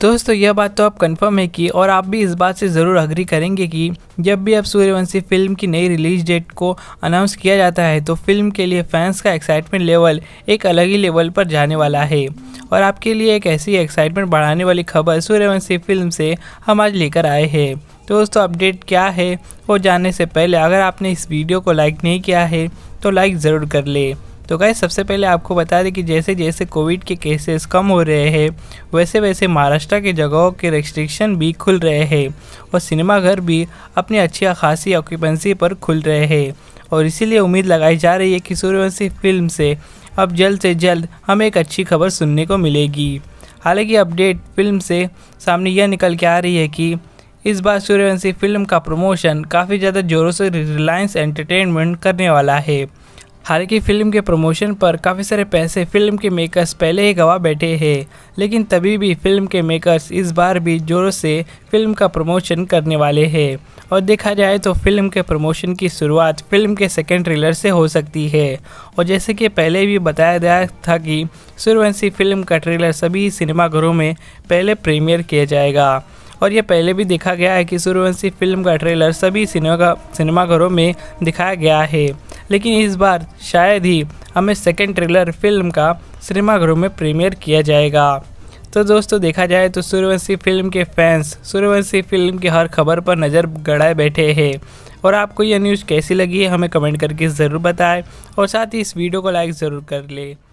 दोस्तों यह बात तो आप कंफर्म है कि और आप भी इस बात से ज़रूर अग्री करेंगे कि जब भी अब सूर्यवंशी फिल्म की नई रिलीज डेट को अनाउंस किया जाता है तो फिल्म के लिए फैंस का एक्साइटमेंट लेवल एक अलग ही लेवल पर जाने वाला है और आपके लिए एक ऐसी एक्साइटमेंट बढ़ाने वाली खबर सूर्यवंशी फिल्म से हम आज लेकर आए हैं दोस्तों अपडेट क्या है वो जानने से पहले अगर आपने इस वीडियो को लाइक नहीं किया है तो लाइक ज़रूर कर ले तो गाय सबसे पहले आपको बता दें कि जैसे जैसे कोविड के केसेस कम हो रहे हैं वैसे वैसे महाराष्ट्र के जगहों के रेस्ट्रिक्शन भी खुल रहे हैं और सिनेमाघर भी अपनी अच्छी खासी ऑक्यूपेंसी पर खुल रहे हैं और इसीलिए उम्मीद लगाई जा रही है कि सूर्यवंशी फिल्म से अब जल्द से जल्द हमें एक अच्छी खबर सुनने को मिलेगी हालांकि अपडेट फिल्म से सामने यह निकल के आ रही है कि इस बार सूर्यवंशी फिल्म का प्रमोशन काफ़ी ज़्यादा ज़ोरों से रिलायंस एंटरटेनमेंट करने वाला है हालांकि फिल्म के प्रमोशन पर काफ़ी सारे पैसे फिल्म के मेकर्स पहले ही गवा बैठे हैं लेकिन तभी भी फिल्म के मेकर्स इस बार भी ज़ोरों से फिल्म का प्रमोशन करने वाले हैं और देखा जाए तो फिल्म के प्रमोशन की शुरुआत फिल्म के सेकेंड ट्रेलर से हो सकती है और जैसे कि पहले भी बताया गया था कि सूर्यवंशी फिल्म का ट्रेलर सभी सिनेमाघरों में पहले प्रीमियर किया जाएगा और यह पहले भी देखा गया है कि सूर्यवंशी फिल्म का ट्रेलर सभी सिनेमा सिनेमाघरों में दिखाया गया है लेकिन इस बार शायद ही हमें सेकेंड ट्रेलर फिल्म का सिनेमाघरों में प्रीमियर किया जाएगा तो दोस्तों देखा जाए तो सूर्यवंशी फिल्म के फैंस सूर्यवंशी फिल्म की हर खबर पर नज़र गड़ाए बैठे हैं और आपको यह न्यूज़ कैसी लगी है हमें कमेंट करके ज़रूर बताएं और साथ ही इस वीडियो को लाइक ज़रूर कर लें